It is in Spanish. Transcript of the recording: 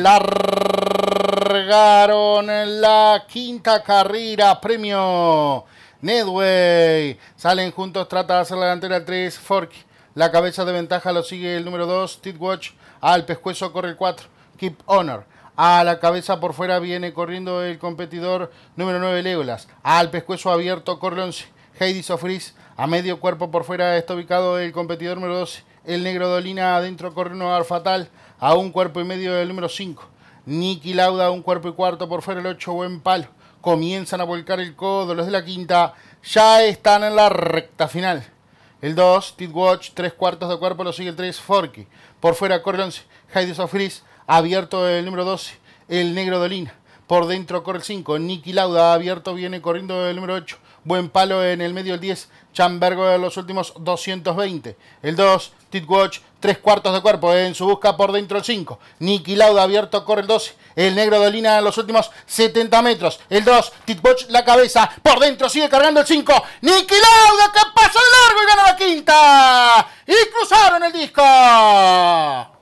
largaron la quinta carrera, premio Nedway. Salen juntos, trata de hacer la delantera 3, Fork. La cabeza de ventaja lo sigue el número 2, Titwatch. Al pescuezo corre el 4, Keep Honor. A la cabeza por fuera viene corriendo el competidor número 9, Legolas. Al pescuezo abierto corre el 11. Heidi Sofris a medio cuerpo por fuera está ubicado el competidor número 12. El negro Dolina adentro corre un fatal a un cuerpo y medio del número 5. Nicky Lauda a un cuerpo y cuarto por fuera el 8. Buen palo. Comienzan a volcar el codo. Los de la quinta ya están en la recta final. El 2, Tidwatch, 3 cuartos de cuerpo, lo sigue el 3, Forky. Por fuera corre el 11, Heidi Sofris, abierto el número 12, el negro Dolina. Por dentro corre el 5, Nicky Lauda, abierto viene corriendo el número 8, Buen palo en el medio el 10. Chambergo en los últimos 220. El 2, Titwatch, 3 cuartos de cuerpo en su busca por dentro el 5. Niki Lauda abierto, corre el 12. El negro Lina en los últimos 70 metros. El 2, Titwatch la cabeza. Por dentro sigue cargando el 5. Niki Lauda que pasa de largo y gana la quinta. Y cruzaron el disco.